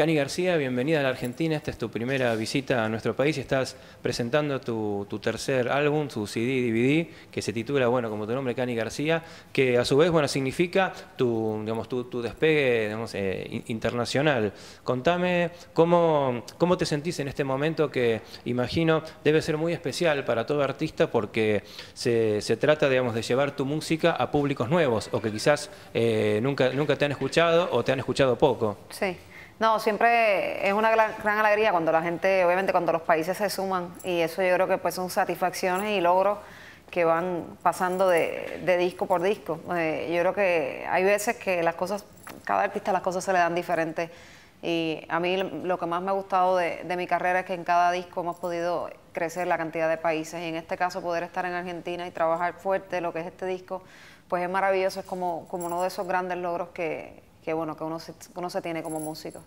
Cani García, bienvenida a la Argentina. Esta es tu primera visita a nuestro país y estás presentando tu, tercer álbum, su CD, DVD, que se titula, bueno, como tu nombre, Cani García, que a su vez, bueno, significa tu, digamos, tu, despegue digamos, eh, internacional. Contame cómo, cómo te sentís en este momento que, imagino, debe ser muy especial para todo artista porque se, trata, digamos, de llevar tu música a públicos nuevos o que quizás eh, nunca, nunca te han escuchado o te han escuchado poco. Sí. No, siempre es una gran, alegría cuando la gente, obviamente cuando los países se suman y eso yo creo que pues son satisfacciones y logros que van pasando de, disco por disco. Eh, yo creo que hay veces que las cosas, cada artista las cosas se le dan diferentes y a mí lo que más me ha gustado de, de mi carrera es que en cada disco hemos podido crecer la cantidad de países y en este caso poder estar en Argentina y trabajar fuerte lo que es este disco, pues es maravilloso, es como, como uno de esos grandes logros que, que bueno, que uno se, uno se tiene como músico.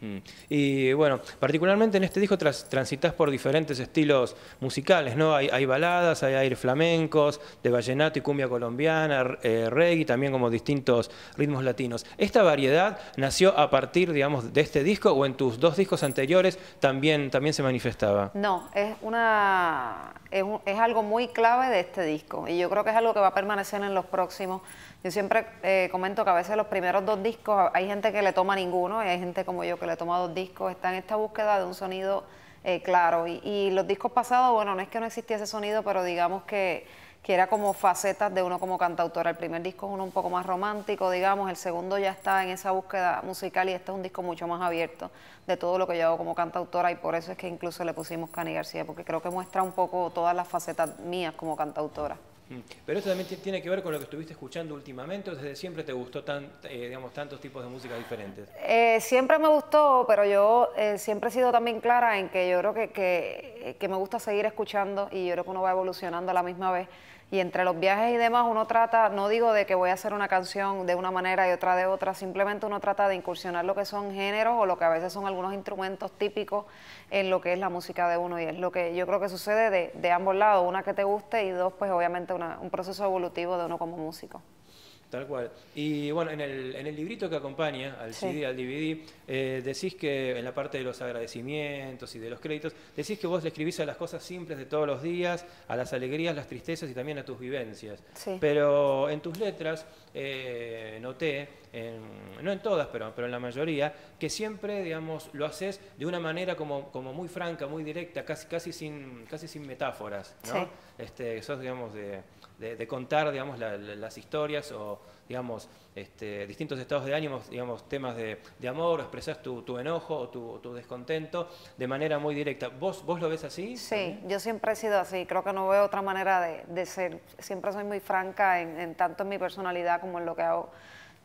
Mm. Y bueno, particularmente en este disco transitas por diferentes estilos musicales, ¿no? Hay, hay, baladas, hay aire flamencos, de vallenato y cumbia colombiana, eh, reggae, también como distintos ritmos latinos. ¿Esta variedad nació a partir, digamos, de este disco o en tus dos discos anteriores también, también se manifestaba? No, es, una, es, algo muy clave de este disco y yo creo que es algo que va a permanecer en los próximos. Yo siempre eh, comento que a veces los primeros dos discos hay gente que le toma ninguno y hay gente como yo que le tomado dos discos, está en esta búsqueda de un sonido eh, claro. Y, los discos pasados, bueno, no es que no existía ese sonido, pero digamos que, que era como facetas de uno como cantautora. El primer disco es uno un poco más romántico, digamos, el segundo ya está en esa búsqueda musical y este es un disco mucho más abierto de todo lo que yo hago como cantautora y por eso es que incluso le pusimos Cani García, porque creo que muestra un poco todas las facetas mías como cantautora. Mm. Pero esto también tiene que ver con lo que estuviste escuchando últimamente, o desde siempre te gustó eh, tantos tipos de música diferentes. Eh, siempre me gustó, pero yo eh, siempre he sido también clara en que yo creo que me gusta seguir escuchando y yo creo que uno va evolucionando a la misma vez. Y entre los viajes y demás uno trata, no digo de que voy a hacer una canción de una manera y otra de otra, simplemente uno trata de incursionar lo que son géneros o lo que a veces son algunos instrumentos típicos en lo que es la música de uno y es lo que yo creo que sucede de, ambos lados, una que te guste y dos, pues obviamente un proceso evolutivo de uno como músico. Tal cual. Y bueno, en el, en el librito que acompaña al CD, al DVD, eh, decís que en la parte de los agradecimientos y de los créditos, decís que vos le escribís a las cosas simples de todos los días, a las alegrías, las tristezas y también a tus vivencias. Pero en tus letras eh, noté, no en todas, pero, pero en la mayoría, que siempre, digamos, lo haces de una manera como, como muy franca, muy directa, casi, casi, sin, casi sin metáforas, Este, sos, digamos, de de, contar digamos, las historias o digamos, este, distintos estados de ánimo, digamos, temas de, amor, expresas tu, tu enojo o tu, descontento de manera muy directa. ¿Vos, vos lo ves así? Sí, yo siempre he sido así, creo que no veo otra manera de, ser, siempre soy muy franca en, tanto en mi personalidad como en lo que hago.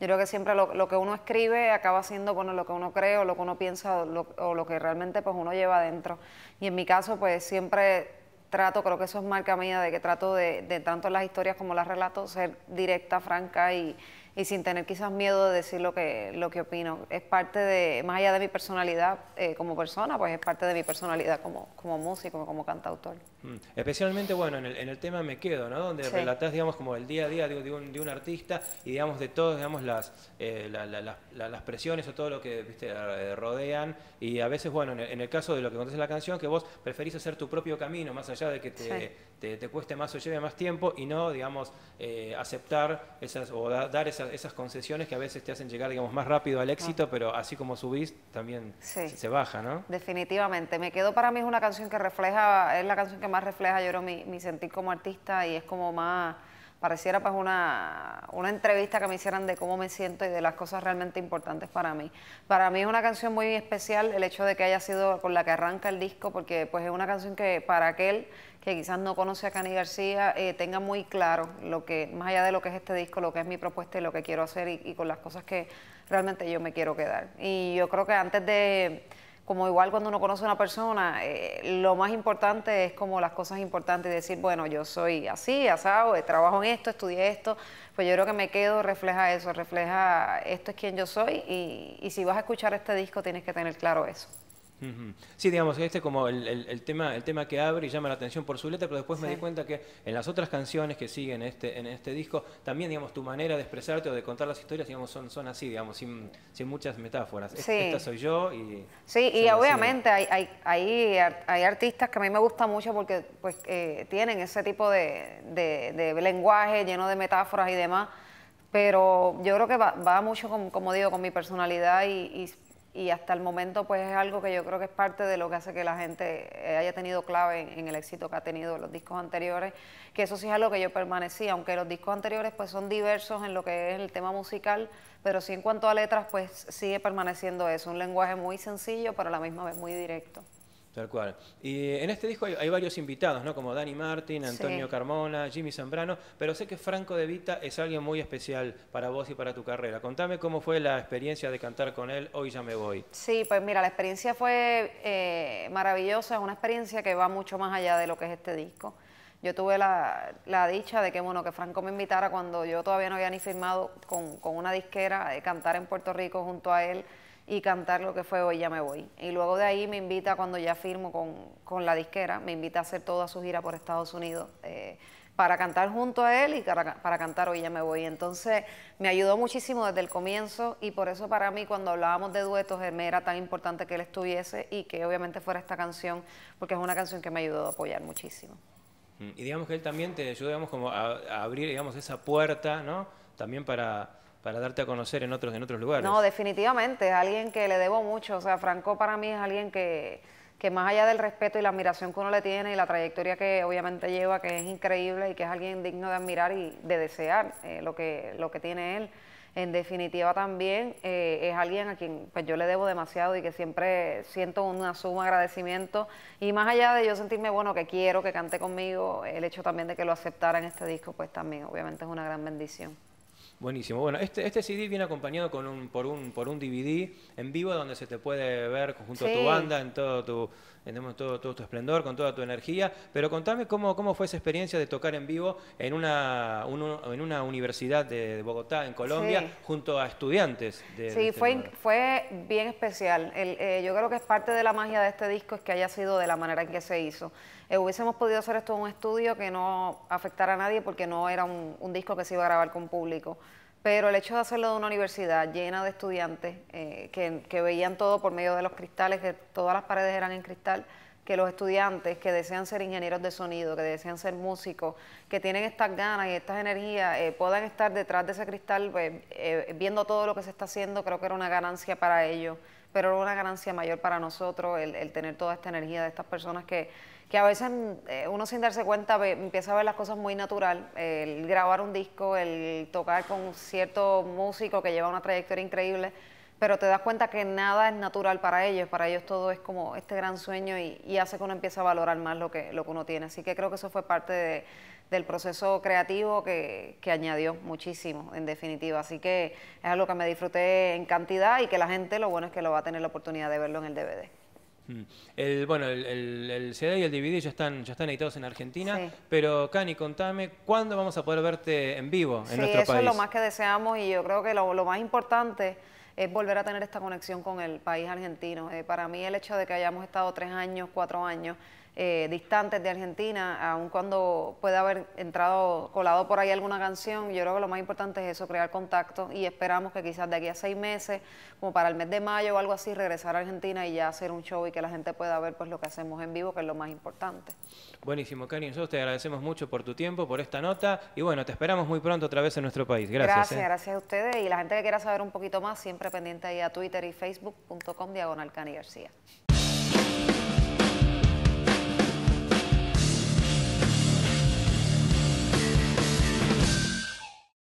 Yo creo que siempre lo, que uno escribe acaba siendo bueno, lo que uno cree o lo que uno piensa o lo, que realmente pues, uno lleva adentro. Y en mi caso, pues siempre trato, creo que eso es marca mía, de que trato de, de tanto las historias como las relatos, ser directa, franca y, y sin tener quizás miedo de decir lo que, lo que opino. Es parte de, más allá de mi personalidad eh, como persona, pues es parte de mi personalidad como, como músico, como cantautor. Mm. Especialmente, bueno, en el, tema Me Quedo, ¿no? Donde relatás, digamos, como el día a día de, un, artista y, digamos, de todas, digamos, las, eh, las presiones o todo lo que viste, eh, rodean y a veces, bueno, en el, caso de lo que contás en la canción, que vos preferís hacer tu propio camino, más allá de que te te, cueste más o lleve más tiempo y no, digamos, eh, aceptar esas o dar esas, concesiones que a veces te hacen llegar, digamos, más rápido al éxito, pero así como subís, también se, baja, ¿no? Definitivamente. Me quedó para mí es una canción que refleja, es la canción que más refleja, yo creo, mi sentir como artista y es como más pareciera pues una, entrevista que me hicieran de cómo me siento y de las cosas realmente importantes para mí. Para mí es una canción muy especial el hecho de que haya sido con la que arranca el disco, porque pues es una canción que para aquel que quizás no conoce a Cani García eh, tenga muy claro lo que, más allá de lo que es este disco, lo que es mi propuesta y lo que quiero hacer y con las cosas que realmente yo me quiero quedar. Y yo creo que antes de como igual cuando uno conoce a una persona, eh, lo más importante es como las cosas importantes y decir, bueno, yo soy así, asado, eh, trabajo en esto, estudié esto, pues yo creo que me quedo, refleja eso, refleja esto es quien yo soy y, y si vas a escuchar este disco tienes que tener claro eso. Sí, digamos, este como el, el, tema, el tema que abre y llama la atención por su letra, pero después me di cuenta que en las otras canciones que siguen este, en este disco, también, digamos, tu manera de expresarte o de contar las historias, digamos, son, son así, digamos, sin, sin muchas metáforas. Esta soy yo y... Sí, y obviamente hay, hay, hay, artistas que a mí me gustan mucho porque pues, eh, tienen ese tipo de, de, lenguaje lleno de metáforas y demás, pero yo creo que va, va mucho, como digo, con mi personalidad y, y y hasta el momento pues es algo que yo creo que es parte de lo que hace que la gente eh, haya tenido clave en, el éxito que ha tenido los discos anteriores, que eso sí es algo que yo permanecí, aunque los discos anteriores pues son diversos en lo que es el tema musical, pero sí en cuanto a letras pues sigue permaneciendo eso, un lenguaje muy sencillo pero a la misma vez muy directo. Tal cual. Y en este disco hay, varios invitados, ¿no? Como Dani Martin, Antonio Carmona, Jimmy Zambrano, pero sé que Franco De Vita es alguien muy especial para vos y para tu carrera. Contame cómo fue la experiencia de cantar con él, Hoy ya me voy. Sí, pues mira, la experiencia fue eh, maravillosa, es una experiencia que va mucho más allá de lo que es este disco. Yo tuve la, la, dicha de que, bueno, que Franco me invitara cuando yo todavía no había ni firmado con, con una disquera, de eh, cantar en Puerto Rico junto a él y cantar lo que fue Hoy ya me voy. Y luego de ahí me invita, cuando ya firmo con, con la disquera, me invita a hacer toda su gira por Estados Unidos eh, para cantar junto a él y para, cantar Hoy ya me voy. Entonces me ayudó muchísimo desde el comienzo y por eso para mí cuando hablábamos de duetos eh, me era tan importante que él estuviese y que obviamente fuera esta canción, porque es una canción que me ayudó a apoyar muchísimo. Mm, y digamos que él también te ayudó como a, a abrir digamos, esa puerta, ¿no? También para para darte a conocer en otros, en otros lugares. No, definitivamente, es alguien que le debo mucho. O sea, Franco para mí es alguien que, más allá del respeto y la admiración que uno le tiene y la trayectoria que obviamente lleva, que es increíble y que es alguien digno de admirar y de desear eh, lo, que, lo que tiene él. En definitiva también eh, es alguien a quien pues yo le debo demasiado y que siempre siento una suma agradecimiento y más allá de yo sentirme bueno que quiero que cante conmigo, el hecho también de que lo aceptara en este disco pues también obviamente es una gran bendición. Buenísimo. Bueno, este, este CD viene acompañado con un, por, un, por un DVD en vivo donde se te puede ver junto a tu banda en todo tu, tenemos todo, todo tu esplendor, con toda tu energía, pero contame cómo, fue esa experiencia de tocar en vivo en una, en una universidad de, Bogotá, en Colombia, junto a estudiantes. De, sí, este fue, bien especial. Eh, yo creo que es parte de la magia de este disco es que haya sido de la manera en que se hizo. Eh, hubiésemos podido hacer esto en un estudio que no afectara a nadie porque no era un, un disco que se iba a grabar con público pero el hecho de hacerlo de una universidad llena de estudiantes eh, que, veían todo por medio de los cristales, que todas las paredes eran en cristal, que los estudiantes que desean ser ingenieros de sonido, que desean ser músicos, que tienen estas ganas y estas energías, eh, puedan estar detrás de ese cristal pues, eh, viendo todo lo que se está haciendo, creo que era una ganancia para ellos, pero era una ganancia mayor para nosotros el tener toda esta energía de estas personas que que a veces eh, uno sin darse cuenta empieza a ver las cosas muy natural, el grabar un disco, el tocar con cierto músico que lleva una trayectoria increíble, pero te das cuenta que nada es natural para ellos, para ellos todo es como este gran sueño y, hace que uno empiece a valorar más lo que, lo que uno tiene. Así que creo que eso fue parte del proceso creativo que, que, añadió muchísimo, en definitiva. Así que es algo que me disfruté en cantidad y que la gente, lo bueno es que lo va a tener la oportunidad de verlo en el DVD. Mm. El, bueno, el, CD y el DVD ya están, ya están editados en Argentina, pero Cani, contame, ¿cuándo vamos a poder verte en vivo en nuestro eso país? eso es lo más que deseamos y yo creo que lo, más importante es volver a tener esta conexión con el país argentino. Eh, para mí el hecho de que hayamos estado tres años, cuatro años eh, distantes de Argentina, aun cuando pueda haber entrado, colado por ahí alguna canción, yo creo que lo más importante es eso, crear contacto y esperamos que quizás de aquí a seis meses, como para el mes de mayo o algo así, regresar a Argentina y ya hacer un show y que la gente pueda ver pues lo que hacemos en vivo, que es lo más importante. Buenísimo, Cari, nosotros te agradecemos mucho por tu tiempo, por esta nota y bueno, te esperamos muy pronto otra vez en nuestro país. Gracias. Gracias, ¿eh? gracias a ustedes y la gente que quiera saber un poquito más, siempre pendiente ahí a Twitter y Facebook.com diagonal Cani García.